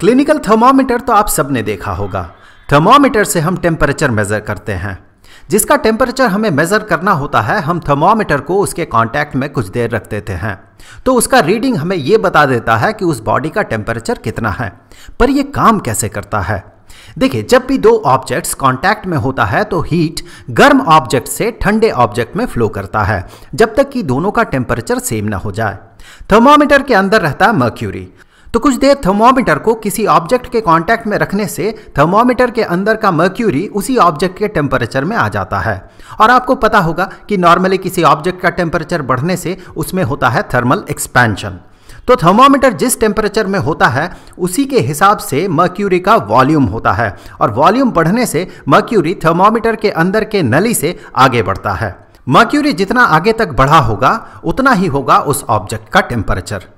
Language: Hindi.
क्लिनिकल थर्मामीटर तो आप सबने देखा होगा थर्मामीटर से हम टेम्परेचर मेज़र करते हैं जिसका टेम्परेचर हमें मेज़र करना होता है हम थर्मामीटर को उसके कांटेक्ट में कुछ देर रख देते हैं तो उसका रीडिंग हमें यह बता देता है कि उस बॉडी का टेम्परेचर कितना है पर यह काम कैसे करता है देखिए जब भी दो ऑब्जेक्ट्स कांटेक्ट में होता है तो हीट गर्म ऑब्जेक्ट से ठंडे ऑब्जेक्ट में फ्लो करता है जब तक कि दोनों का टेम्परेचर सेम ना हो जाए थर्मामीटर के अंदर रहता है मर्क्यूरी तो कुछ देर थर्मोमीटर को किसी ऑब्जेक्ट के कांटेक्ट में रखने से थर्मोमीटर के अंदर का मर्क्यूरी उसी ऑब्जेक्ट के टेम्परेचर में आ जाता है और आपको पता होगा कि नॉर्मली किसी ऑब्जेक्ट का टेम्परेचर बढ़ने से उसमें होता है थर्मल एक्सपेंशन तो थर्मोमीटर जिस टेम्परेचर में होता है उसी के हिसाब से मर्क्यूरी का वॉल्यूम होता है और वॉल्यूम बढ़ने से मर्क्यूरी थर्मोमीटर के अंदर के नली से आगे बढ़ता है मर्क्यूरी जितना आगे तक बढ़ा होगा उतना ही होगा उस ऑब्जेक्ट का टेम्परेचर